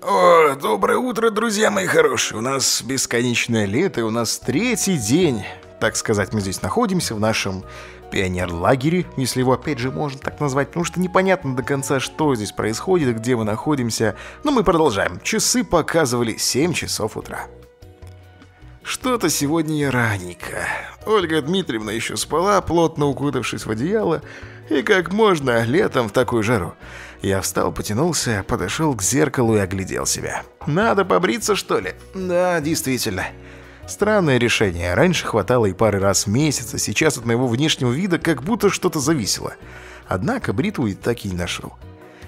О, доброе утро, друзья мои хорошие. У нас бесконечное лето, и у нас третий день. Так сказать, мы здесь находимся в нашем пионер-лагере, если его опять же можно так назвать, потому что непонятно до конца, что здесь происходит, где мы находимся. Но мы продолжаем. Часы показывали 7 часов утра. Что-то сегодня я раненько. Ольга Дмитриевна еще спала, плотно укутавшись в одеяло, и как можно летом в такую жару. Я встал, потянулся, подошел к зеркалу и оглядел себя. «Надо побриться, что ли?» «Да, действительно». Странное решение. Раньше хватало и пары раз в месяц, а сейчас от моего внешнего вида как будто что-то зависело. Однако бритву и так и не нашел.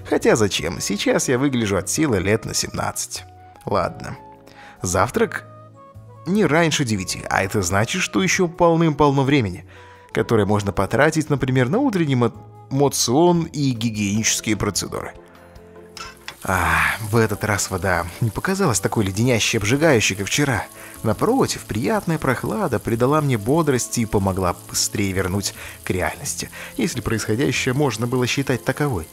Хотя зачем? Сейчас я выгляжу от силы лет на 17. Ладно. Завтрак? Не раньше 9, а это значит, что еще полным-полно времени, которое можно потратить, например, на утреннем мацион и гигиенические процедуры. А, в этот раз вода не показалась такой леденящей, обжигающей, как вчера. Напротив, приятная прохлада придала мне бодрости и помогла быстрее вернуть к реальности, если происходящее можно было считать таковой.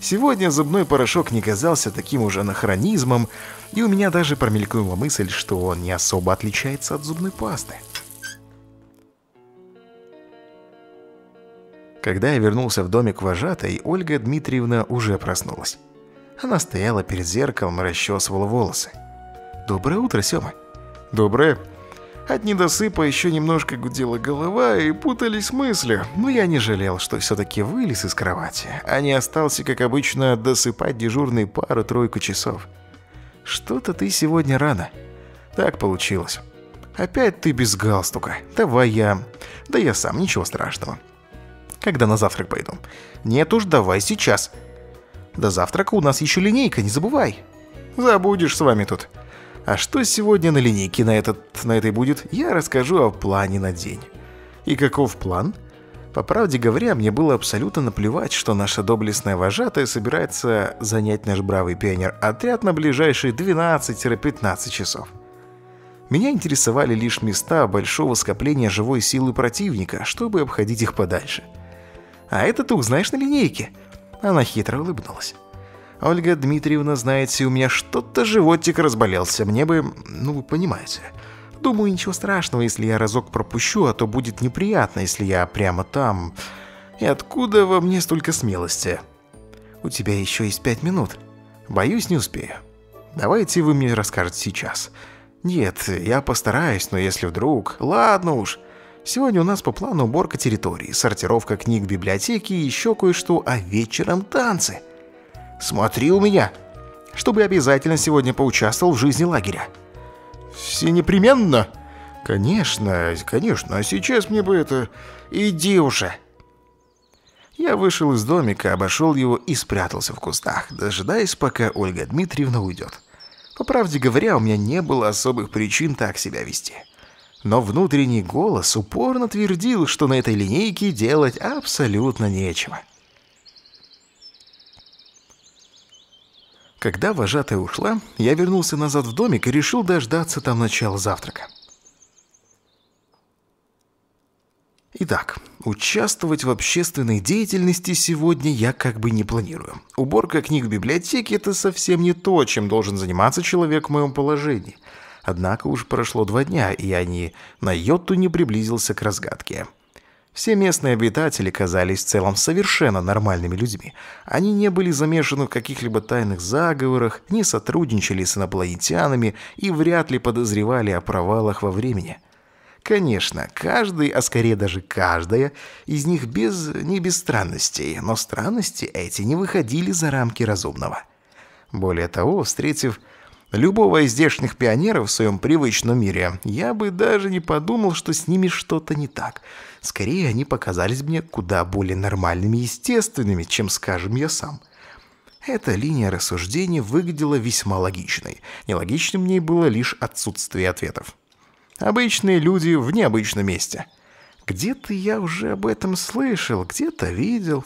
Сегодня зубной порошок не казался таким уже анахронизмом, и у меня даже промелькнула мысль, что он не особо отличается от зубной пасты. Когда я вернулся в домик вожатой, Ольга Дмитриевна уже проснулась. Она стояла перед зеркалом и расчесывала волосы. «Доброе утро, Сёма!» «Доброе!» От недосыпа еще немножко гудела голова и путались мысли, но я не жалел, что все-таки вылез из кровати, а не остался, как обычно, досыпать дежурный пару-тройку часов. «Что-то ты сегодня рано». «Так получилось». «Опять ты без галстука. Давай я...» «Да я сам, ничего страшного» когда на завтрак пойду. Нет уж, давай сейчас. До завтрака у нас еще линейка, не забывай. Забудешь с вами тут. А что сегодня на линейке на, этот, на этой будет, я расскажу о плане на день. И каков план? По правде говоря, мне было абсолютно наплевать, что наша доблестная вожатая собирается занять наш бравый пионер-отряд на ближайшие 12-15 часов. Меня интересовали лишь места большого скопления живой силы противника, чтобы обходить их подальше – а это ты узнаешь на линейке». Она хитро улыбнулась. «Ольга Дмитриевна, знаете, у меня что-то животик разболелся. Мне бы... Ну, вы понимаете. Думаю, ничего страшного, если я разок пропущу, а то будет неприятно, если я прямо там. И откуда во мне столько смелости?» «У тебя еще есть пять минут. Боюсь, не успею. Давайте вы мне расскажете сейчас». «Нет, я постараюсь, но если вдруг...» «Ладно уж». Сегодня у нас по плану уборка территории, сортировка книг библиотеки и еще кое-что, а вечером танцы. Смотри у меня, чтобы обязательно сегодня поучаствовал в жизни лагеря. Все непременно? Конечно, конечно, а сейчас мне бы это... Иди уже. Я вышел из домика, обошел его и спрятался в кустах, дожидаясь, пока Ольга Дмитриевна уйдет. По правде говоря, у меня не было особых причин так себя вести. — но внутренний голос упорно твердил, что на этой линейке делать абсолютно нечего. Когда вожатая ушла, я вернулся назад в домик и решил дождаться там начала завтрака. Итак, участвовать в общественной деятельности сегодня я как бы не планирую. Уборка книг в библиотеке – это совсем не то, чем должен заниматься человек в моем положении – Однако уж прошло два дня, и они на йоту не приблизился к разгадке. Все местные обитатели казались в целом совершенно нормальными людьми. Они не были замешаны в каких-либо тайных заговорах, не сотрудничали с инопланетянами и вряд ли подозревали о провалах во времени. Конечно, каждый, а скорее даже каждая, из них без, не без странностей, но странности эти не выходили за рамки разумного. Более того, встретив Любого из здешних пионеров в своем привычном мире я бы даже не подумал, что с ними что-то не так. Скорее, они показались мне куда более нормальными и естественными, чем, скажем, я сам. Эта линия рассуждений выглядела весьма логичной. Нелогичным в ней было лишь отсутствие ответов. Обычные люди в необычном месте. Где-то я уже об этом слышал, где-то видел.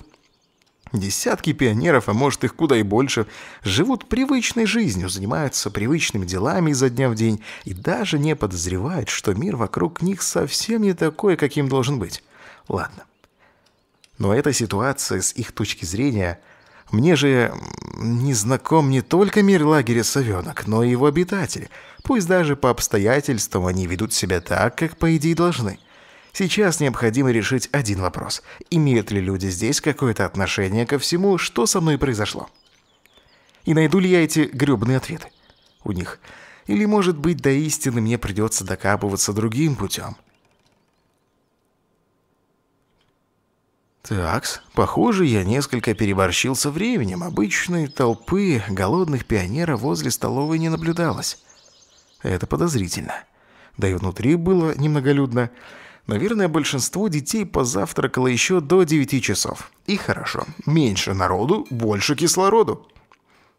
Десятки пионеров, а может их куда и больше, живут привычной жизнью, занимаются привычными делами изо дня в день и даже не подозревают, что мир вокруг них совсем не такой, каким должен быть. Ладно. Но эта ситуация с их точки зрения – мне же не знаком не только мир лагеря «Совенок», но и его обитатели. Пусть даже по обстоятельствам они ведут себя так, как по идее должны – Сейчас необходимо решить один вопрос. Имеют ли люди здесь какое-то отношение ко всему, что со мной произошло? И найду ли я эти грёбаные ответы у них? Или, может быть, до истины мне придется докапываться другим путем? Такс, похоже, я несколько переборщил со временем. Обычной толпы голодных пионеров возле столовой не наблюдалось. Это подозрительно. Да и внутри было немноголюдно. Наверное, большинство детей позавтракало еще до 9 часов. И хорошо, меньше народу, больше кислороду.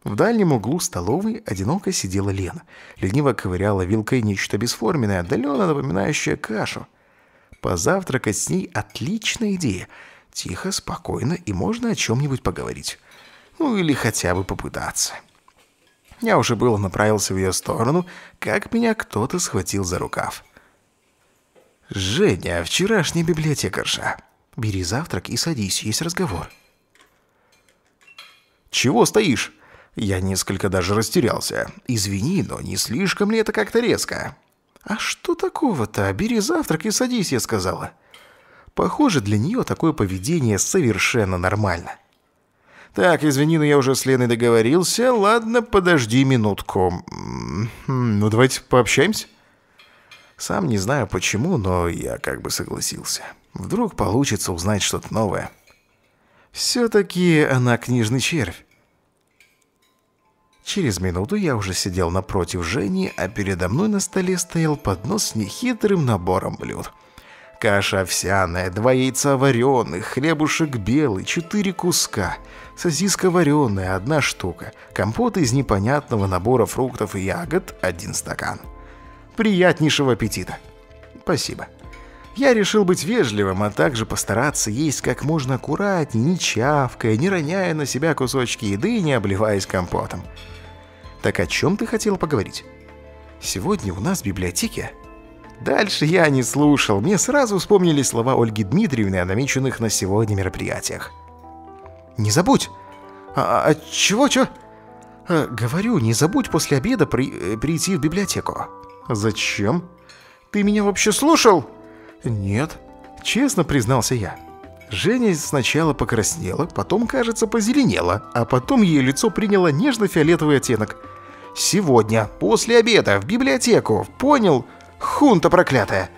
В дальнем углу столовой одиноко сидела Лена. Лениво ковыряла вилкой нечто бесформенное, отдаленно напоминающее кашу. Позавтракать с ней – отличная идея. Тихо, спокойно и можно о чем-нибудь поговорить. Ну или хотя бы попытаться. Я уже было направился в ее сторону, как меня кто-то схватил за рукав. «Женя, вчерашняя библиотекарша. Бери завтрак и садись, есть разговор». «Чего стоишь?» Я несколько даже растерялся. «Извини, но не слишком ли это как-то резко?» «А что такого-то? Бери завтрак и садись», я сказала. Похоже, для нее такое поведение совершенно нормально. «Так, извини, но я уже с Леной договорился. Ладно, подожди минутку. М-м-м, ну, давайте пообщаемся». Сам не знаю почему, но я как бы согласился. Вдруг получится узнать что-то новое. Все-таки она книжный червь. Через минуту я уже сидел напротив Жени, а передо мной на столе стоял поднос с нехитрым набором блюд. Каша овсяная, два яйца вареных, хлебушек белый, четыре куска, сосиска вареная, одна штука, компот из непонятного набора фруктов и ягод, один стакан – приятнейшего аппетита. Спасибо. Я решил быть вежливым, а также постараться есть как можно аккуратнее, не чавкая, не роняя на себя кусочки еды и не обливаясь компотом. Так о чем ты хотел поговорить? Сегодня у нас в библиотеке... Дальше я не слушал, мне сразу вспомнились слова Ольги Дмитриевны о намеченных на сегодня мероприятиях. «Не забудь!» «А, -а, -а чего-чего?» а, «Э, «Говорю, не забудь после обеда при э, прийти в библиотеку. «Зачем? Ты меня вообще слушал?» «Нет», — честно признался я. Женя сначала покраснела, потом, кажется, позеленела, а потом ее лицо приняло нежно-фиолетовый оттенок. «Сегодня, после обеда, в библиотеку, понял? Хунта проклятая!»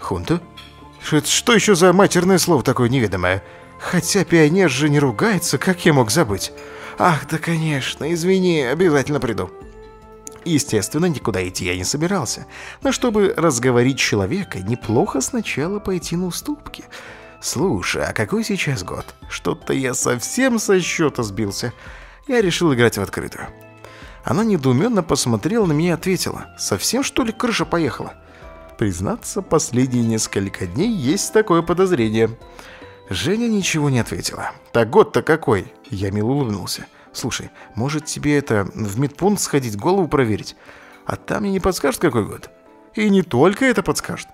«Хунта? Это что еще за матерное слово такое неведомое? Хотя пионер же не ругается, как я мог забыть?» «Ах, да конечно, извини, обязательно приду». Естественно, никуда идти я не собирался. Но чтобы разговорить человека, неплохо сначала пойти на уступки. Слушай, а какой сейчас год? Что-то я совсем со счета сбился. Я решил играть в открытую. Она недоуменно посмотрела на меня и ответила. Совсем что ли крыша поехала? Признаться, последние несколько дней есть такое подозрение. Женя ничего не ответила. Так год-то какой? Я мило улыбнулся. Слушай, может тебе это в медпункт сходить, голову проверить? А там мне не подскажут, какой год? И не только это подскажет.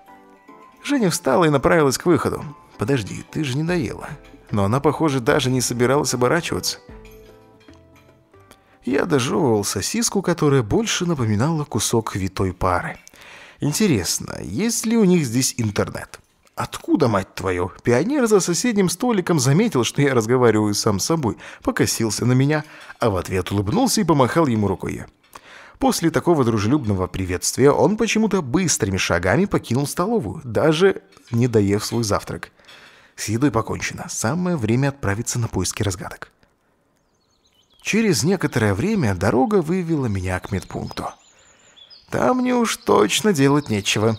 Женя встала и направилась к выходу. Подожди, ты же не доела. Но она, похоже, даже не собиралась оборачиваться. Я дожевывал сосиску, которая больше напоминала кусок витой пары. Интересно, есть ли у них здесь интернет? Откуда, мать твою? Пионер за соседним столиком заметил, что я разговариваю сам с собой, покосился на меня, а в ответ улыбнулся и помахал ему рукой. После такого дружелюбного приветствия он почему-то быстрыми шагами покинул столовую, даже не доев свой завтрак. С едой покончено. Самое время отправиться на поиски разгадок. Через некоторое время дорога вывела меня к медпункту. Там мне уж точно делать нечего.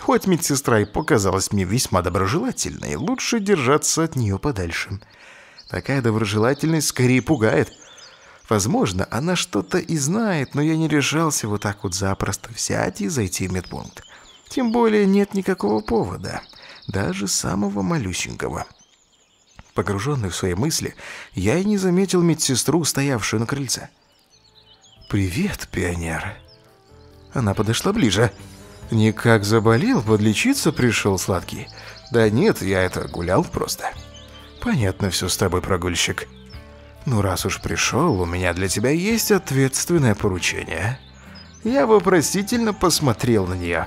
Хоть медсестра и показалась мне весьма доброжелательной, лучше держаться от нее подальше. Такая доброжелательность скорее пугает. Возможно, она что-то и знает, но я не решался вот так вот запросто взять и зайти в медпункт. Тем более нет никакого повода, даже самого малюсенького. Погруженный в свои мысли, я и не заметил медсестру, стоявшую на крыльце. «Привет, пионер!» Она подошла ближе. «Привет, пионер!» «Никак заболел, подлечиться пришел, сладкий?» «Да нет, я это гулял просто». «Понятно все с тобой, прогульщик». «Ну, раз уж пришел, у меня для тебя есть ответственное поручение». Я вопросительно посмотрел на нее.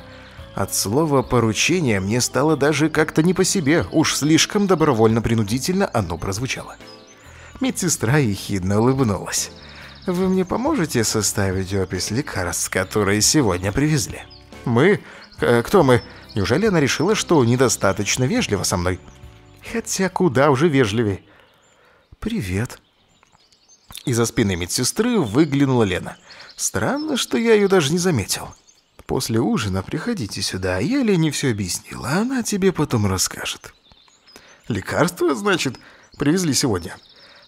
От слова «поручение» мне стало даже как-то не по себе, уж слишком добровольно-принудительно оно прозвучало. Медсестра ехидно улыбнулась. «Вы мне поможете составить опись лекарств, которые сегодня привезли?» Мы? Э, кто мы? Неужели она решила, что недостаточно вежливо со мной? Хотя куда уже вежливее. «Привет». Из-за спины медсестры выглянула Лена. Странно, что я ее даже не заметил. «После ужина приходите сюда, а я Лене все объяснила, а она тебе потом расскажет». Лекарства, значит, привезли сегодня?»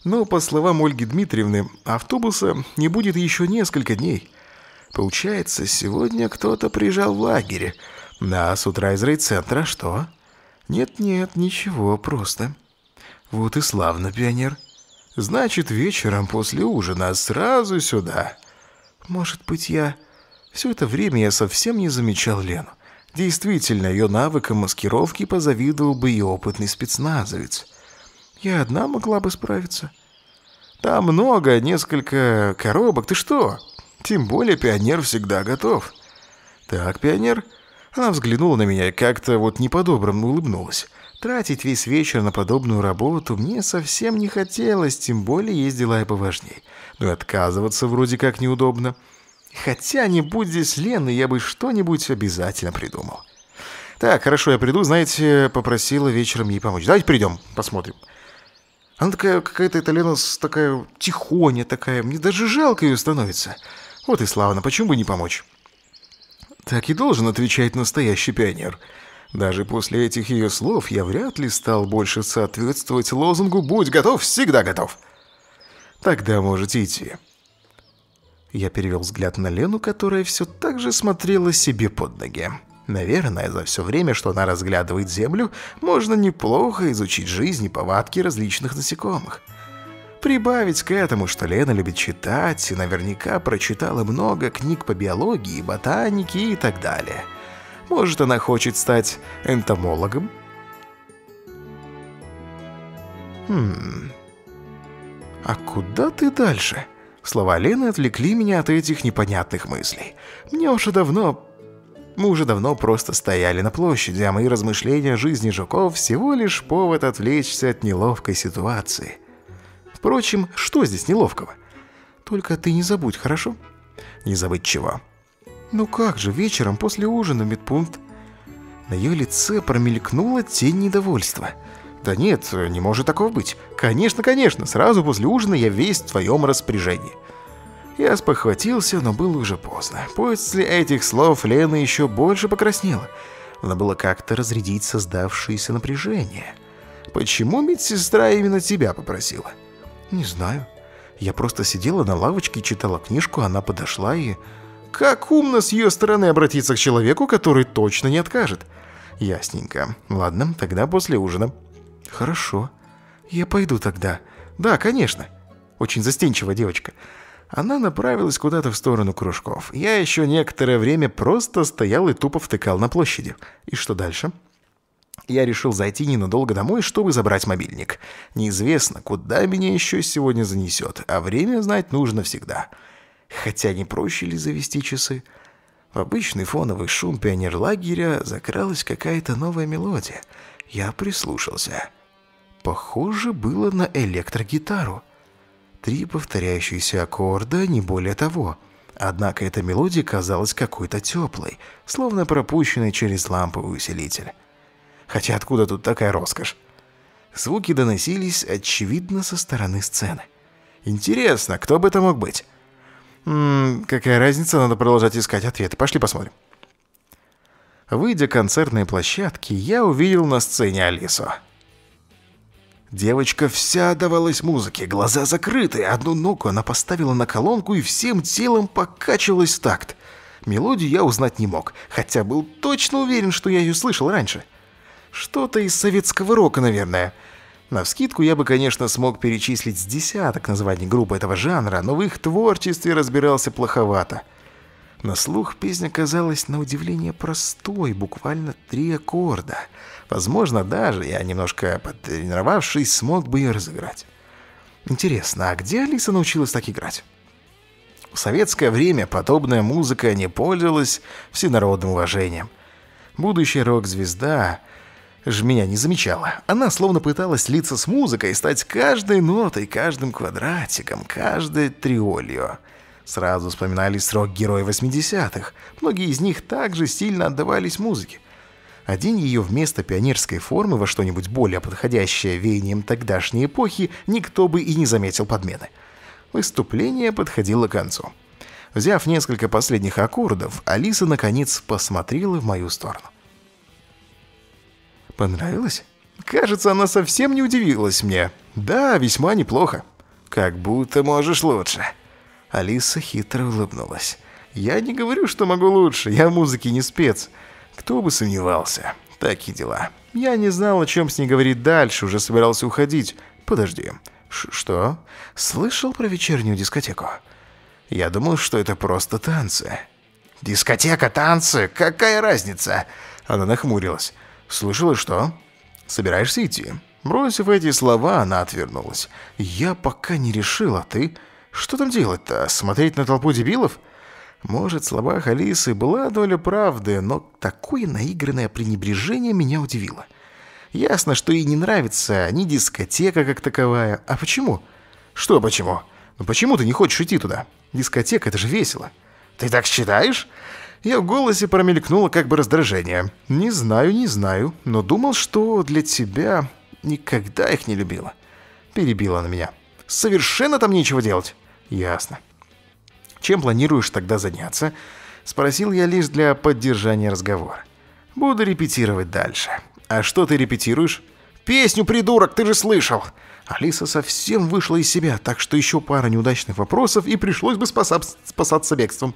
Но, по словам Ольги Дмитриевны, автобуса не будет еще несколько дней. Получается, сегодня кто-то приезжал в лагере. Да, с утра из райцентра, что? Нет-нет, ничего, просто. Вот и славно, пионер. Значит, вечером после ужина сразу сюда. Может быть, я... Все это время я совсем не замечал Лену. Действительно, ее навыкам маскировки позавидовал бы и опытный спецназовец. Я одна могла бы справиться. Там много, несколько коробок. Ты что? Тем более пионер всегда готов. Так, пионер? Она взглянула на меня и как-то вот неподобранно улыбнулась. Тратить весь вечер на подобную работу мне совсем не хотелось, тем более есть дела и поважней. Но и отказываться вроде как неудобно. Хотя не будь здесь Лена, я бы что-нибудь обязательно придумал. Так, хорошо, я приду, знаете, попросила вечером ей помочь. Давайте придем, посмотрим. Она такая какая-то, эта Лена такая тихоня такая, мне даже жалко ее становится. Вот и славно, почему бы не помочь? Так и должен отвечать настоящий пионер. Даже после этих ее слов я вряд ли стал больше соответствовать лозунгу «Будь готов, всегда готов». Тогда можете идти. Я перевел взгляд на Лену, которая все так же смотрела себе под ноги. Наверное, за все время, что она разглядывает землю, можно неплохо изучить жизнь и повадки различных насекомых – Прибавить к этому, что Лена любит читать и наверняка прочитала много книг по биологии, ботанике и так далее. Может, она хочет стать энтомологом? Хм... А куда ты дальше? Слова Лены отвлекли меня от этих непонятных мыслей. Мне уже давно... Мы уже давно просто стояли на площади, а мои размышления о жизни жуков всего лишь повод отвлечься от неловкой ситуации. Впрочем, что здесь неловкого? Только ты не забудь, хорошо? Не забыть чего? Ну как же, вечером после ужина в медпункт. На ее лице промелькнула тень недовольства. Да нет, не может такого быть. Конечно, конечно, сразу после ужина я весь в твоем распоряжении. Я спохватился, но было уже поздно. После этих слов Лена еще больше покраснела. Надо было как-то разрядить создавшееся напряжение. Почему медсестра именно тебя попросила? — «Не знаю. Я просто сидела на лавочке и читала книжку, она подошла и...» «Как умно с ее стороны обратиться к человеку, который точно не откажет!» «Ясненько. Ладно, тогда после ужина». «Хорошо. Я пойду тогда. Да, конечно». Очень застенчивая девочка. Она направилась куда-то в сторону кружков. Я еще некоторое время просто стоял и тупо втыкал на площади. И что дальше?» я решил зайти ненадолго домой, чтобы забрать мобильник. Неизвестно, куда меня еще сегодня занесет, а время знать нужно всегда. Хотя не проще ли завести часы? В обычный фоновый шум пионерлагеря закралась какая-то новая мелодия. Я прислушался. Похоже было на электрогитару. Три повторяющиеся аккорда, не более того. Однако эта мелодия казалась какой-то теплой, словно пропущенной через ламповый усилитель. Хотя откуда тут такая роскошь? Звуки доносились, очевидно, со стороны сцены. Интересно, кто бы это мог быть? Ммм, какая разница, надо продолжать искать ответы. Пошли посмотрим. Выйдя концертной площадки, я увидел на сцене Алису. Девочка вся отдавалась музыке, глаза закрыты, одну ногу она поставила на колонку и всем телом покачивалась в такт. Мелодию я узнать не мог, хотя был точно уверен, что я ее слышал раньше. Что-то из советского рока, наверное. На Навскидку я бы, конечно, смог перечислить с десяток названий группы этого жанра, но в их творчестве разбирался плоховато. На слух песня казалась на удивление простой, буквально три аккорда. Возможно, даже я, немножко потренировавшись, смог бы ее разыграть. Интересно, а где Алиса научилась так играть? В советское время подобная музыка не пользовалась всенародным уважением. Будущая рок-звезда Ж меня не замечала. Она словно пыталась слиться с музыкой, стать каждой нотой, каждым квадратиком, каждой триолью. Сразу вспоминались срок героя 80-х. Многие из них также сильно отдавались музыке. Один ее вместо пионерской формы во что-нибудь более подходящее веянием тогдашней эпохи, никто бы и не заметил подмены. Выступление подходило к концу. Взяв несколько последних аккордов, Алиса наконец посмотрела в мою сторону. Понравилось? Кажется, она совсем не удивилась мне. Да, весьма неплохо. Как будто можешь лучше. Алиса хитро улыбнулась. Я не говорю, что могу лучше, я в музыке не спец. Кто бы сомневался. Так и дела. Я не знал, о чем с ней говорить дальше, уже собирался уходить. Подожди. Ш что? Слышал про вечернюю дискотеку? Я думал, что это просто танцы. Дискотека, танцы, какая разница? Она нахмурилась. «Слышала, что? Собираешься идти?» Бросив эти слова, она отвернулась. «Я пока не решила, ты...» «Что там делать-то? Смотреть на толпу дебилов?» Может, в словах Алисы была доля правды, но такое наигранное пренебрежение меня удивило. Ясно, что ей не нравится ни дискотека как таковая. А почему? Что почему? Ну почему ты не хочешь идти туда? Дискотека — это же весело. Ты так считаешь? и в голосе промелькнуло как бы раздражение. «Не знаю, не знаю, но думал, что для тебя никогда их не любила». Перебила она меня. «Совершенно там нечего делать». «Ясно». «Чем планируешь тогда заняться?» Спросил я лишь для поддержания разговора. «Буду репетировать дальше». «А что ты репетируешь?» «Песню, придурок, ты же слышал!» Алиса совсем вышла из себя, так что еще пара неудачных вопросов, и пришлось бы спасаться бегством.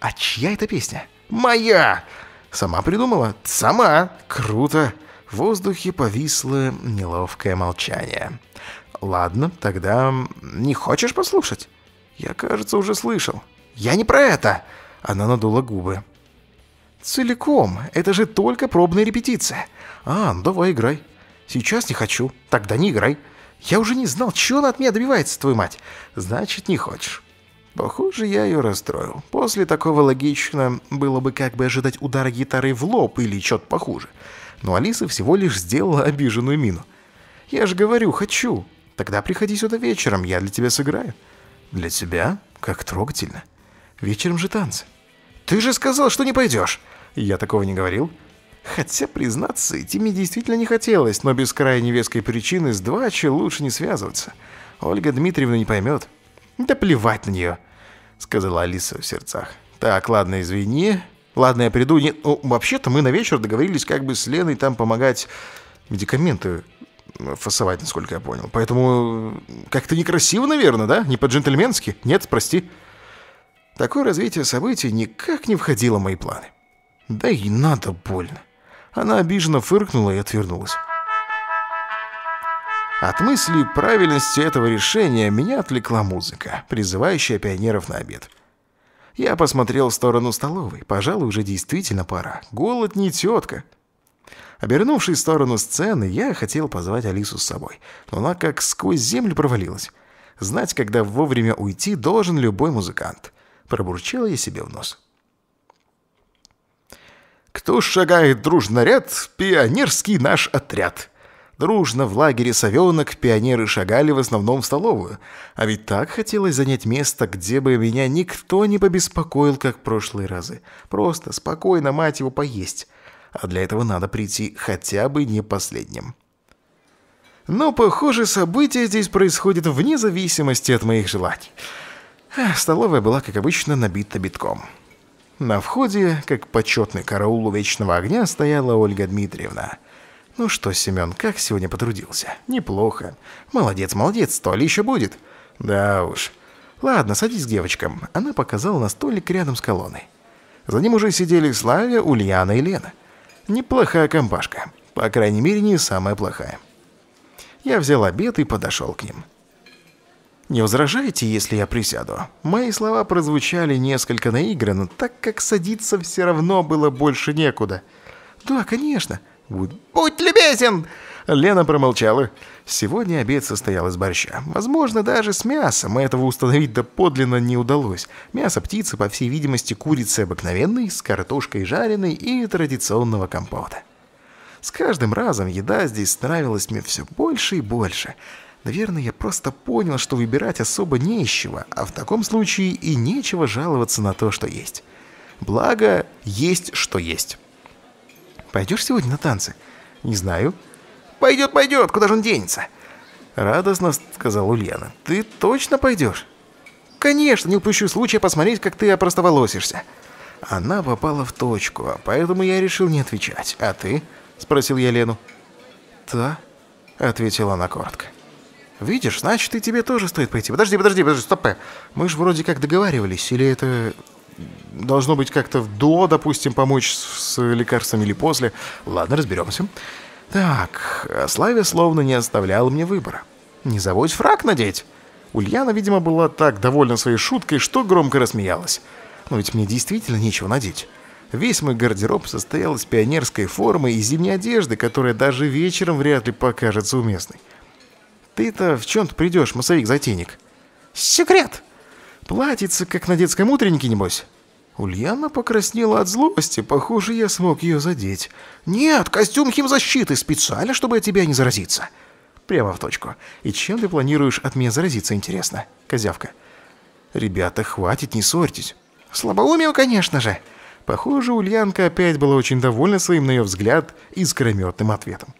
А чья это песня? Моя! Сама придумала? Сама! Круто! В воздухе повисло неловкое молчание. Ладно, тогда не хочешь послушать? Я, кажется, уже слышал. Я не про это! Она надула губы. Целиком. Это же только пробная репетиция. А, ну давай играй. Сейчас не хочу. Тогда не играй. Я уже не знал, чего она от меня добивается, твою мать. Значит, не хочешь. Похоже, я ее расстроил. После такого логично было бы как бы ожидать удара гитары в лоб или что то похуже. Но Алиса всего лишь сделала обиженную мину. «Я же говорю, хочу. Тогда приходи сюда вечером, я для тебя сыграю». «Для тебя? Как трогательно. Вечером же танцы». «Ты же сказал, что не пойдешь!» «Я такого не говорил». Хотя, признаться, идти мне действительно не хотелось, но без крайне веской причины с Двачи лучше не связываться. Ольга Дмитриевна не поймет. Да плевать на нее. — сказала Алиса в сердцах. «Так, ладно, извини. Ладно, я приду. Нет, ну, вообще-то мы на вечер договорились как бы с Леной там помогать медикаменты фасовать, насколько я понял. Поэтому э, как-то некрасиво, наверное, да? Не по-джентльменски? Нет, прости». Такое развитие событий никак не входило в мои планы. Да и надо больно. Она обиженно фыркнула и отвернулась. От мысли правильности этого решения меня отвлекла музыка, призывающая пионеров на обед. Я посмотрел в сторону столовой. Пожалуй, уже действительно пора. Голод не тетка. Обернувшись в сторону сцены, я хотел позвать Алису с собой, но она как сквозь землю провалилась. Знать, когда вовремя уйти, должен любой музыкант. Пробурчал я себе в нос. «Кто шагает дружно ряд, пионерский наш отряд!» Дружно в лагере совенок пионеры шагали в основном в столовую. А ведь так хотелось занять место, где бы меня никто не побеспокоил, как прошлые разы. Просто спокойно, мать его, поесть. А для этого надо прийти хотя бы не последним. Но, похоже, события здесь происходят вне зависимости от моих желаний. Столовая была, как обычно, набита битком. На входе, как почетный караул у вечного огня, стояла Ольга Дмитриевна. Ну что, Семен, как сегодня потрудился? Неплохо. Молодец, молодец, то ли еще будет. Да уж. Ладно, садись к девочкам. Она показала на столик рядом с колонной. За ним уже сидели Славя, Ульяна и Лена. Неплохая компашка. По крайней мере, не самая плохая. Я взял обед и подошел к ним. «Не возражаете, если я присяду?» Мои слова прозвучали несколько наигранно, так как садиться все равно было больше некуда. «Да, конечно», «Будь любезен!» Лена промолчала. Сегодня обед состоял из борща. Возможно, даже с мясом. Этого установить доподлинно не удалось. Мясо птицы, по всей видимости, курицы обыкновенной, с картошкой жареной и традиционного компота. С каждым разом еда здесь нравилась мне все больше и больше. Наверное, я просто понял, что выбирать особо не из чего, а в таком случае и нечего жаловаться на то, что есть. Благо, есть что есть. Пойдешь сегодня на танцы? Не знаю. Пойдет, пойдет, куда же он денется? Радостно сказал Ульяна. Ты точно пойдешь? Конечно, не упущу случая посмотреть, как ты опростоволосишься. Она попала в точку, а поэтому я решил не отвечать. А ты? Спросил я Лену. Да, ответила она коротко. Видишь, значит, и тебе тоже стоит пойти. Подожди, подожди, подожди, стоп. Мы же вроде как договаривались, или это должно быть как-то до, допустим, помочь с лекарствами или после. Ладно, разберемся. Так, Славе словно не оставляла мне выбора. Не забудь фраг надеть. Ульяна, видимо, была так довольна своей шуткой, что громко рассмеялась. Но ведь мне действительно нечего надеть. Весь мой гардероб состоял из пионерской формы и зимней одежды, которая даже вечером вряд ли покажется уместной. Ты-то в чем-то придешь, массовик-затейник? Секрет! Платится, как на детском утреннике, небось?» Ульяна покраснела от злости. Похоже, я смог ее задеть. «Нет, костюм химзащиты специально, чтобы от тебя не заразиться». «Прямо в точку. И чем ты планируешь от меня заразиться, интересно?» «Козявка». «Ребята, хватит, не ссорьтесь». «Слабоумию, конечно же». Похоже, Ульянка опять была очень довольна своим, на ее взгляд, искрометным ответом.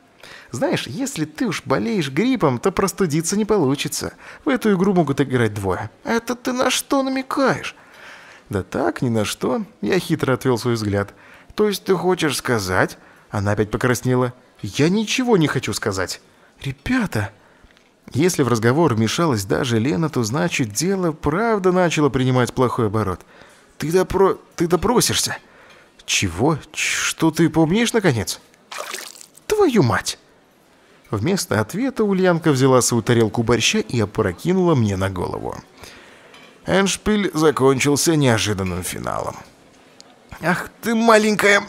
Знаешь, если ты уж болеешь гриппом, то простудиться не получится. В эту игру могут играть двое. Это ты на что намекаешь? Да так, ни на что. Я хитро отвел свой взгляд. То есть ты хочешь сказать? Она опять покраснела. Я ничего не хочу сказать. Ребята, если в разговор вмешалась даже Лена, то значит дело правда начало принимать плохой оборот. Ты допро... ты допросишься. Чего? Что ты помнишь наконец? Твою мать! Вместо ответа Ульянка взяла свою тарелку борща и опрокинула мне на голову. Эншпиль закончился неожиданным финалом. «Ах ты, маленькая!»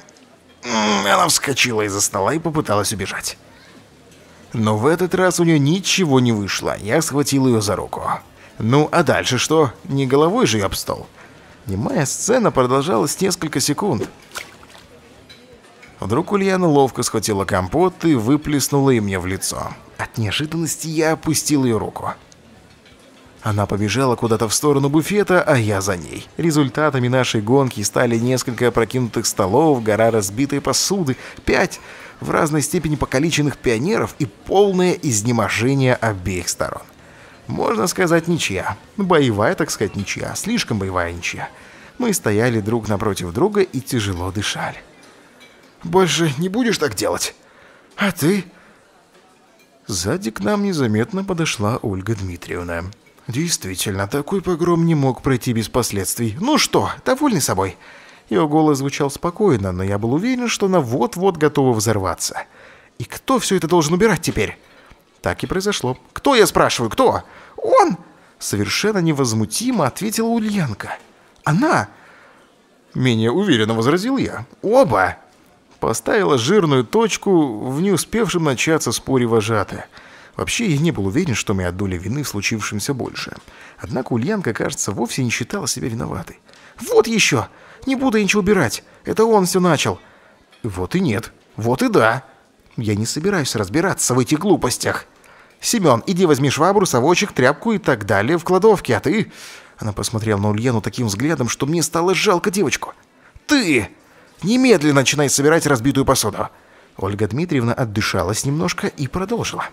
Она вскочила из-за стола и попыталась убежать. Но в этот раз у нее ничего не вышло. Я схватил ее за руку. Ну, а дальше что? Не головой же я об стол. Немая сцена продолжалась несколько секунд. Вдруг Ульяна ловко схватила компот и выплеснула им мне в лицо. От неожиданности я опустил ее руку. Она побежала куда-то в сторону буфета, а я за ней. Результатами нашей гонки стали несколько опрокинутых столов, гора разбитой посуды, пять в разной степени покалеченных пионеров и полное изнеможение обеих сторон. Можно сказать, ничья. Боевая, так сказать, ничья. Слишком боевая ничья. Мы стояли друг напротив друга и тяжело дышали. Больше не будешь так делать? А ты?» Сзади к нам незаметно подошла Ольга Дмитриевна. Действительно, такой погром не мог пройти без последствий. «Ну что, довольны собой?» Ее голос звучал спокойно, но я был уверен, что она вот-вот готова взорваться. «И кто все это должен убирать теперь?» Так и произошло. «Кто, я спрашиваю, кто?» «Он!» Совершенно невозмутимо ответила Ульянка. «Она!» Менее уверенно возразил я. «Оба!» Поставила жирную точку в не успевшем начаться споре вожатая. Вообще, я не был уверен, что моя доля вины в случившемся больше. Однако Ульянка, кажется, вовсе не считала себя виноватой. «Вот еще! Не буду я ничего убирать! Это он все начал!» «Вот и нет! Вот и да!» «Я не собираюсь разбираться в этих глупостях!» «Семен, иди возьми швабру, совочек, тряпку и так далее в кладовке, а ты...» Она посмотрела на Ульяну таким взглядом, что мне стало жалко девочку. «Ты!» Немедленно начинай собирать разбитую посуду». Ольга Дмитриевна отдышалась немножко и продолжила.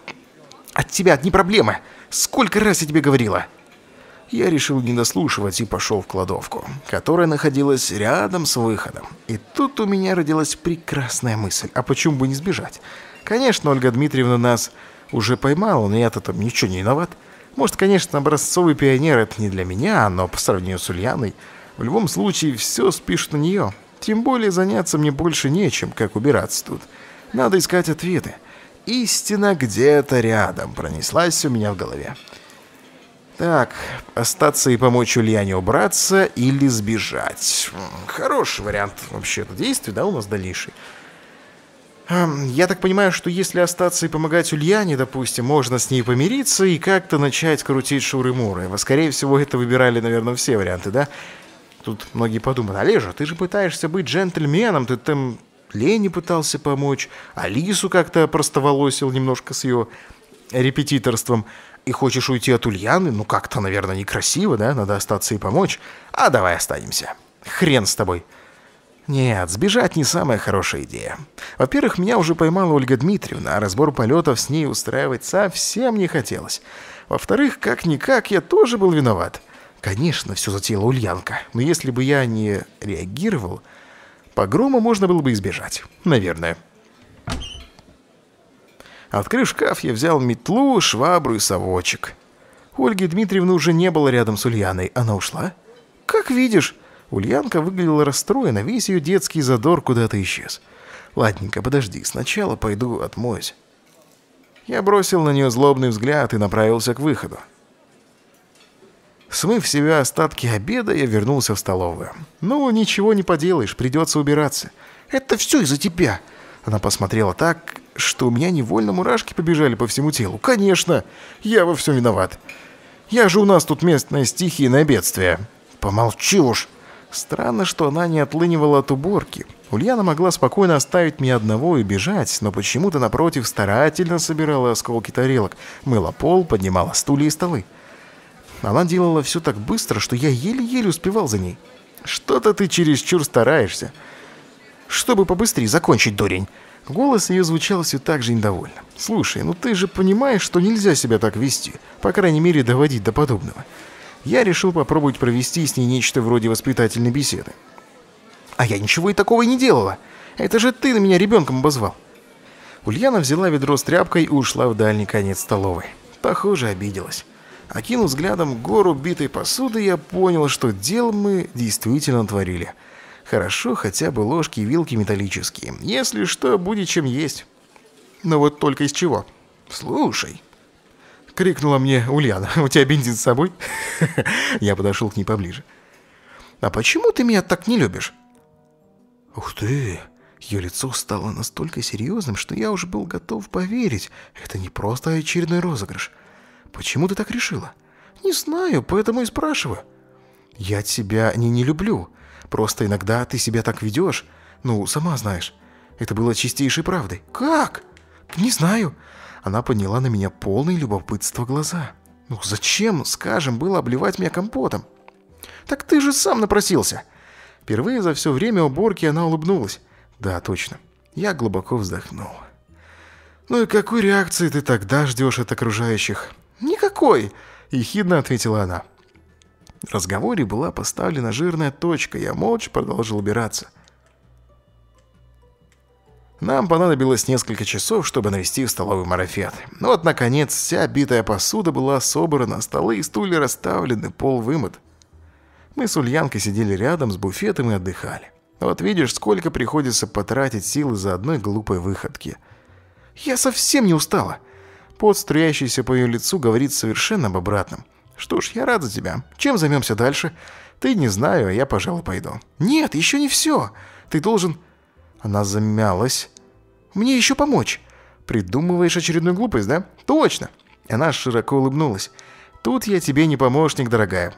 «От тебя одни проблемы. Сколько раз я тебе говорила?» Я решил не дослушивать и пошел в кладовку, которая находилась рядом с выходом. И тут у меня родилась прекрасная мысль, а почему бы не сбежать? Конечно, Ольга Дмитриевна нас уже поймала, но я-то там ничего не виноват. Может, конечно, образцовый пионер — это не для меня, но по сравнению с Ульяной, в любом случае все спишут на нее. Тем более заняться мне больше нечем, как убираться тут. Надо искать ответы. Истина где-то рядом пронеслась у меня в голове. Так, остаться и помочь Ульяне убраться или сбежать. Хороший вариант вообще-то действий, да, у нас дальнейший. Я так понимаю, что если остаться и помогать Ульяне, допустим, можно с ней помириться и как-то начать крутить шуры-муры. Скорее всего, это выбирали, наверное, все варианты, да? Тут многие подумают, Олежа, ты же пытаешься быть джентльменом, ты там Лене пытался помочь, Алису как-то простоволосил немножко с ее репетиторством. И хочешь уйти от Ульяны? Ну как-то, наверное, некрасиво, да? Надо остаться и помочь. А давай останемся. Хрен с тобой. Нет, сбежать не самая хорошая идея. Во-первых, меня уже поймала Ольга Дмитриевна, а разбор полетов с ней устраивать совсем не хотелось. Во-вторых, как-никак, я тоже был виноват. — Конечно, все затеяла Ульянка, но если бы я не реагировал, погрома можно было бы избежать. Наверное. Открыв шкаф, я взял метлу, швабру и совочек. Ольги Дмитриевны уже не было рядом с Ульяной. Она ушла? «Как видишь». Ульянка выглядела расстроена, весь ее детский задор куда-то исчез. «Ладненько, подожди, сначала пойду отмоюсь». Я бросил на нее злобный взгляд и направился к выходу. Смыв в себя остатки обеда, я вернулся в столовую. «Ну, ничего не поделаешь, придется убираться». «Это все из-за тебя!» Она посмотрела так, что у меня невольно мурашки побежали по всему телу. «Конечно! Я во всем виноват! Я же у нас тут местное стихийное бедствие!» «Помолчи уж!» Странно, что она не отлынивала от уборки. Ульяна могла спокойно оставить меня одного и бежать, но почему-то напротив старательно собирала осколки тарелок, мыла пол, поднимала стулья и столы. Она делала все так быстро, что я еле-еле успевал за ней. «Что-то ты чересчур стараешься». «Чтобы побыстрее закончить, дурень!» Голос ее звучал все так же недовольно. «Слушай, ну ты же понимаешь, что нельзя себя так вести, по крайней мере, доводить до подобного». Я решил попробовать провести с ней нечто вроде воспитательной беседы. «А я ничего и такого и не делала. Это же ты на меня ребенком обозвал». Ульяна взяла ведро с тряпкой и ушла в дальний конец столовой. Похоже, обиделась. Окинув взглядом гору битой посуды, я понял, что дел мы действительно творили. Хорошо, хотя бы ложки и вилки металлические. Если что, будет чем есть. Но вот только из чего? Слушай, — крикнула мне Ульяна. «У тебя бензин с собой?» Я подошел к ней поближе. «А почему ты меня так не любишь?» «Ух ты!» Ее лицо стало настолько серьезным, что я уже был готов поверить. Это не просто очередной розыгрыш. «Почему ты так решила?» «Не знаю, поэтому и спрашиваю». «Я тебя не не люблю. Просто иногда ты себя так ведешь. Ну, сама знаешь. Это было чистейшей правдой». «Как?» «Не знаю». Она подняла на меня полные любопытства глаза. «Ну зачем, скажем, было обливать меня компотом?» «Так ты же сам напросился!» Впервые за все время уборки она улыбнулась. «Да, точно». Я глубоко вздохнул. «Ну и какой реакции ты тогда ждешь от окружающих?» «Никакой», — ехидно ответила она. В разговоре была поставлена жирная точка, я молча продолжил убираться. Нам понадобилось несколько часов, чтобы навести в столовый марафет. Но ну вот, наконец, вся битая посуда была собрана, столы и стулья расставлены, пол вымыт. Мы с Ульянкой сидели рядом с буфетом и отдыхали. Ну вот видишь, сколько приходится потратить силы за одной глупой выходки. «Я совсем не устала», Пот, струящийся по ее лицу, говорит совершенно об обратном. «Что ж, я рад за тебя. Чем займемся дальше?» «Ты не знаю, а я, пожалуй, пойду». «Нет, еще не все. Ты должен...» Она замялась. «Мне еще помочь». «Придумываешь очередную глупость, да?» «Точно!» Она широко улыбнулась. «Тут я тебе не помощник, дорогая.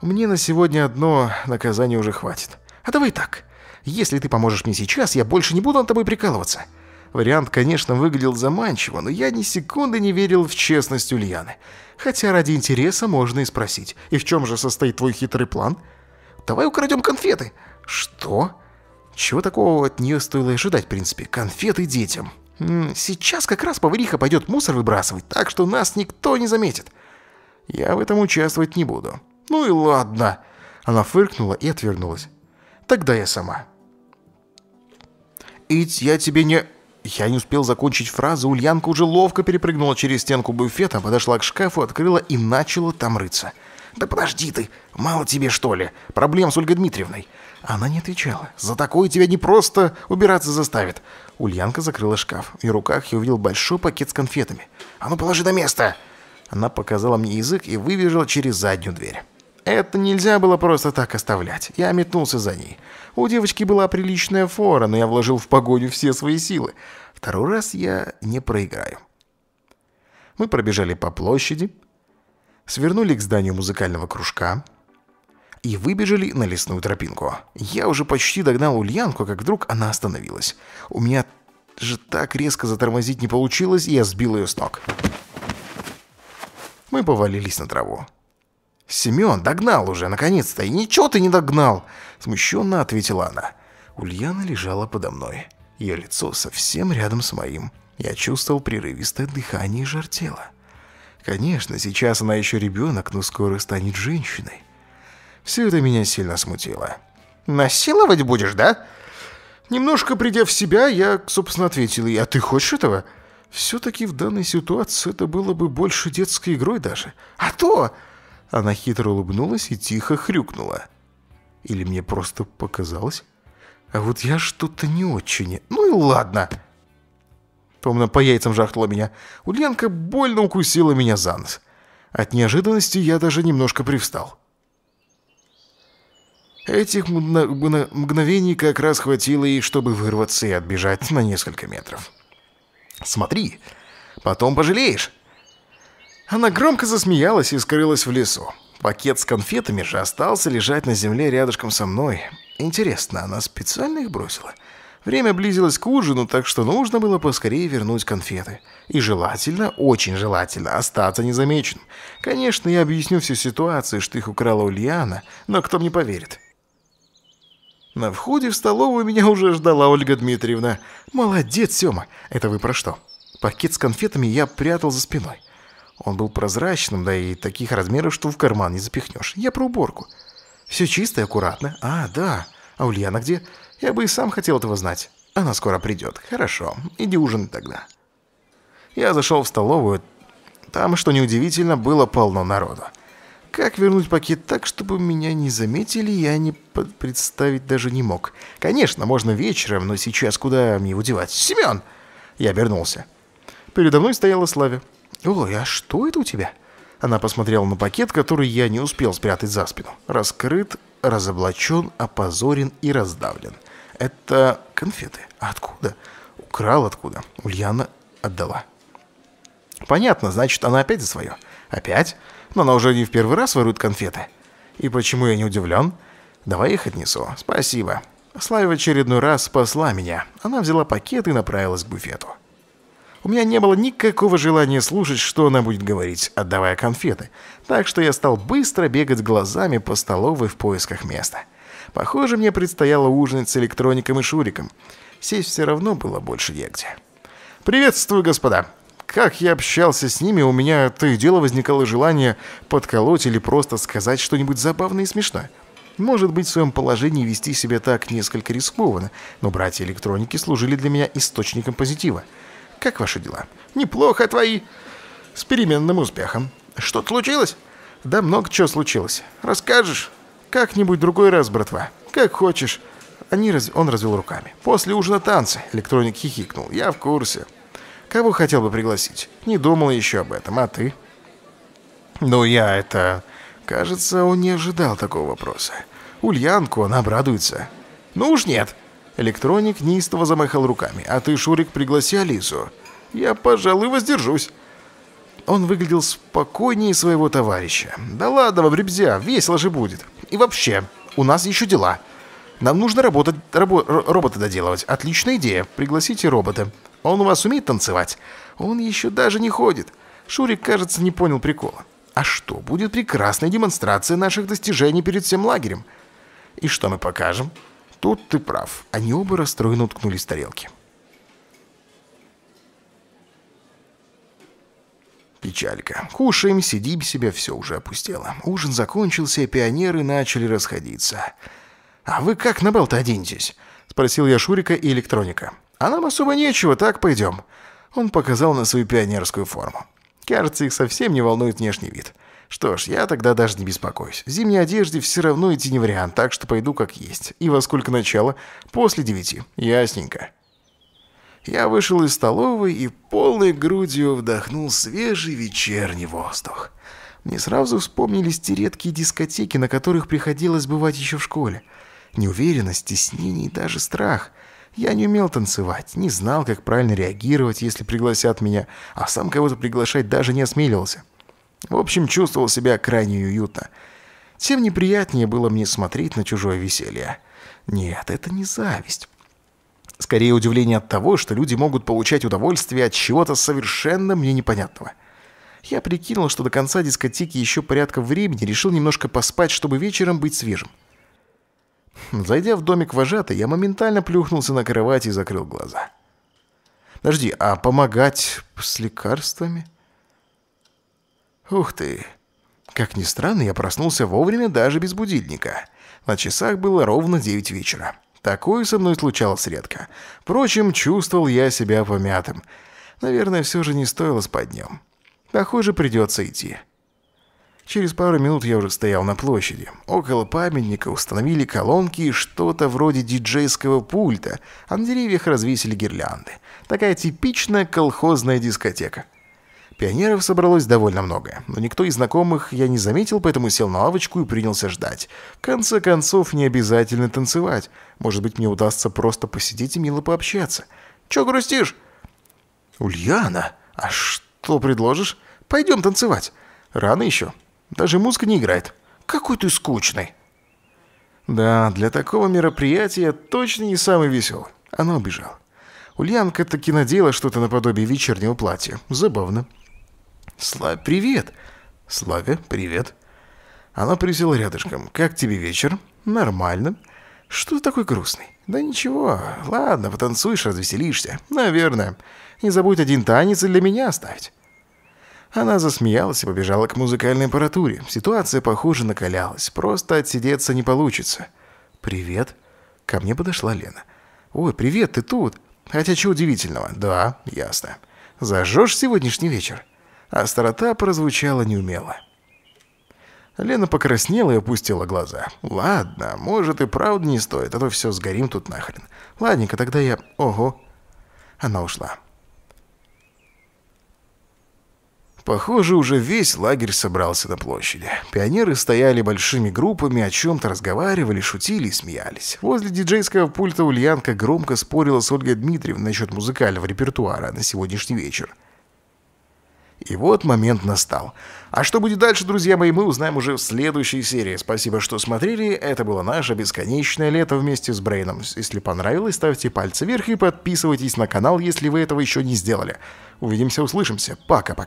Мне на сегодня одно наказание уже хватит. А давай так. Если ты поможешь мне сейчас, я больше не буду над тобой прикалываться». Вариант, конечно, выглядел заманчиво, но я ни секунды не верил в честность Ульяны. Хотя ради интереса можно и спросить. «И в чем же состоит твой хитрый план?» «Давай украдем конфеты». «Что?» Чего такого от нее стоило ожидать, в принципе? Конфеты детям. Сейчас как раз повариха пойдет мусор выбрасывать, так что нас никто не заметит. Я в этом участвовать не буду. Ну и ладно. Она фыркнула и отвернулась. Тогда я сама. Ить я тебе не... Я не успел закончить фразу, Ульянка уже ловко перепрыгнула через стенку буфета, подошла к шкафу, открыла и начала там рыться. «Да подожди ты! Мало тебе, что ли? Проблем с Ольгой Дмитриевной!» Она не отвечала. «За такое тебя не просто убираться заставит!» Ульянка закрыла шкаф. и В руках я увидел большой пакет с конфетами. «А ну, положи на место!» Она показала мне язык и выбежала через заднюю дверь. Это нельзя было просто так оставлять. Я метнулся за ней. У девочки была приличная фора, но я вложил в погоню все свои силы. Второй раз я не проиграю. Мы пробежали по площади, свернули к зданию музыкального кружка и выбежали на лесную тропинку. Я уже почти догнал Ульянку, как вдруг она остановилась. У меня же так резко затормозить не получилось, и я сбил ее с ног. Мы повалились на траву. «Семен, догнал уже, наконец-то! И ничего ты не догнал!» Смущенно ответила она. Ульяна лежала подо мной. Ее лицо совсем рядом с моим. Я чувствовал прерывистое дыхание и жар тела. Конечно, сейчас она еще ребенок, но скоро станет женщиной. Все это меня сильно смутило. «Насиловать будешь, да?» Немножко придя в себя, я, собственно, ответил ей, «А ты хочешь этого?» Все-таки в данной ситуации это было бы больше детской игрой даже. «А то!» Она хитро улыбнулась и тихо хрюкнула. Или мне просто показалось? А вот я что-то не очень... Ну и ладно. Помню, по яйцам жахнула меня. Ульянка больно укусила меня за нос. От неожиданности я даже немножко привстал. Этих мгновений как раз хватило и чтобы вырваться и отбежать на несколько метров. «Смотри, потом пожалеешь!» Она громко засмеялась и скрылась в лесу. Пакет с конфетами же остался лежать на земле рядышком со мной. Интересно, она специально их бросила? Время близилось к ужину, так что нужно было поскорее вернуть конфеты. И желательно, очень желательно, остаться незамеченным. Конечно, я объясню всю ситуацию, что их украла Ульяна, но кто мне поверит? На входе в столовую меня уже ждала Ольга Дмитриевна. «Молодец, Сёма! Это вы про что?» Пакет с конфетами я прятал за спиной. Он был прозрачным, да и таких размеров, что в карман не запихнешь. Я про уборку. Все чисто и аккуратно. А, да. А Ульяна где? Я бы и сам хотел этого знать. Она скоро придет. Хорошо. Иди ужинать тогда. Я зашел в столовую. Там, что неудивительно, было полно народу. Как вернуть пакет так, чтобы меня не заметили, я не представить даже не мог. Конечно, можно вечером, но сейчас куда мне его девать? Семен! Я обернулся. Передо мной стояла Славя. «Ой, а что это у тебя?» Она посмотрела на пакет, который я не успел спрятать за спину. Раскрыт, разоблачен, опозорен и раздавлен. Это конфеты. откуда? Украл откуда. Ульяна отдала. Понятно, значит, она опять за свое. Опять? Но она уже не в первый раз ворует конфеты. И почему я не удивлен? Давай их отнесу. Спасибо. Слава в очередной раз спасла меня. Она взяла пакет и направилась к буфету. У меня не было никакого желания слушать, что она будет говорить, отдавая конфеты, так что я стал быстро бегать глазами по столовой в поисках места. Похоже, мне предстояло ужинать с электроником и Шуриком. Сесть все равно было больше негде. «Приветствую, господа!» Как я общался с ними, у меня то и дело возникало желание подколоть или просто сказать что-нибудь забавное и смешное. Может быть, в своем положении вести себя так несколько рискованно, но братья электроники служили для меня источником позитива. Как ваши дела? Неплохо твои. С переменным успехом. Что-то случилось? Да много чего случилось. Расскажешь? Как-нибудь другой раз, братва. Как хочешь. Они раз... Он развел руками. После ужина танцы. Электроник хихикнул. Я в курсе. Кого хотел бы пригласить? Не думал еще об этом. А ты? Ну, я это... Кажется, он не ожидал такого вопроса. Ульянку он обрадуется. Ну уж нет. Электроник неистово замахал руками. «А ты, Шурик, пригласи Алису». «Я, пожалуй, воздержусь». Он выглядел спокойнее своего товарища. «Да ладно вам, ребзя, весело же будет. И вообще, у нас еще дела. Нам нужно работать, рабо, робота доделывать. Отличная идея. Пригласите робота. Он у вас умеет танцевать? Он еще даже не ходит». Шурик, кажется, не понял прикола. «А что, будет прекрасная демонстрация наших достижений перед всем лагерем». «И что мы покажем?» Тут ты прав. Они оба расстроенно уткнулись в тарелки. Печалька. Кушаем, сидим себе, все уже опустело. Ужин закончился, и пионеры начали расходиться. «А вы как на бал-то оденетесь?» — спросил я Шурика и электроника. «А нам особо нечего, так пойдем». Он показал на свою пионерскую форму. Кажется, их совсем не волнует внешний вид. Что ж, я тогда даже не беспокоюсь. зимней одежде все равно идти не вариант, так что пойду как есть. И во сколько начало? После девяти. Ясненько. Я вышел из столовой и полной грудью вдохнул свежий вечерний воздух. Мне сразу вспомнились те редкие дискотеки, на которых приходилось бывать еще в школе. Неуверенность, стеснение и даже страх. Я не умел танцевать, не знал, как правильно реагировать, если пригласят меня, а сам кого-то приглашать даже не осмеливался. В общем, чувствовал себя крайне уютно. Тем неприятнее было мне смотреть на чужое веселье. Нет, это не зависть. Скорее удивление от того, что люди могут получать удовольствие от чего-то совершенно мне непонятного. Я прикинул, что до конца дискотеки еще порядка времени, решил немножко поспать, чтобы вечером быть свежим. Зайдя в домик вожатый, я моментально плюхнулся на кровать и закрыл глаза. Подожди, а помогать с лекарствами? Ух ты. Как ни странно, я проснулся вовремя даже без будильника. На часах было ровно 9 вечера. Такое со мной случалось редко. Впрочем, чувствовал я себя помятым. Наверное, все же не стоило спать днем. Похоже, придется идти. Через пару минут я уже стоял на площади. Около памятника установили колонки и что-то вроде диджейского пульта, а на деревьях развесили гирлянды. Такая типичная колхозная дискотека. Пионеров собралось довольно много, но никто из знакомых я не заметил, поэтому сел на лавочку и принялся ждать. В конце концов, не обязательно танцевать. Может быть, мне удастся просто посидеть и мило пообщаться. Чё грустишь? Ульяна, а что предложишь? Пойдем танцевать. Рано еще. Даже музыка не играет. Какой ты скучный. Да, для такого мероприятия точно не самый веселый. Она убежала. Ульянка таки надела что-то наподобие вечернего платья. Забавно. «Славя, привет!» «Славя, привет!» Она присела рядышком. «Как тебе вечер?» «Нормально». «Что ты такой грустный?» «Да ничего. Ладно, потанцуешь, развеселишься. Наверное. Не забудь один танец и для меня оставить». Она засмеялась и побежала к музыкальной аппаратуре. Ситуация, похоже, накалялась. Просто отсидеться не получится. «Привет». Ко мне подошла Лена. «Ой, привет, ты тут?» «Хотя чего удивительного?» «Да, ясно». «Зажжешь сегодняшний вечер?» а старота прозвучала неумело. Лена покраснела и опустила глаза. «Ладно, может и правда не стоит, а то все, сгорим тут нахрен. Ладненько, тогда я... Ого!» Она ушла. Похоже, уже весь лагерь собрался на площади. Пионеры стояли большими группами, о чем-то разговаривали, шутили и смеялись. Возле диджейского пульта Ульянка громко спорила с Ольгой Дмитриевной насчет музыкального репертуара на сегодняшний вечер. И вот момент настал. А что будет дальше, друзья мои, мы узнаем уже в следующей серии. Спасибо, что смотрели. Это было наше бесконечное лето вместе с Брейном. Если понравилось, ставьте пальцы вверх и подписывайтесь на канал, если вы этого еще не сделали. Увидимся, услышимся. Пока-пока.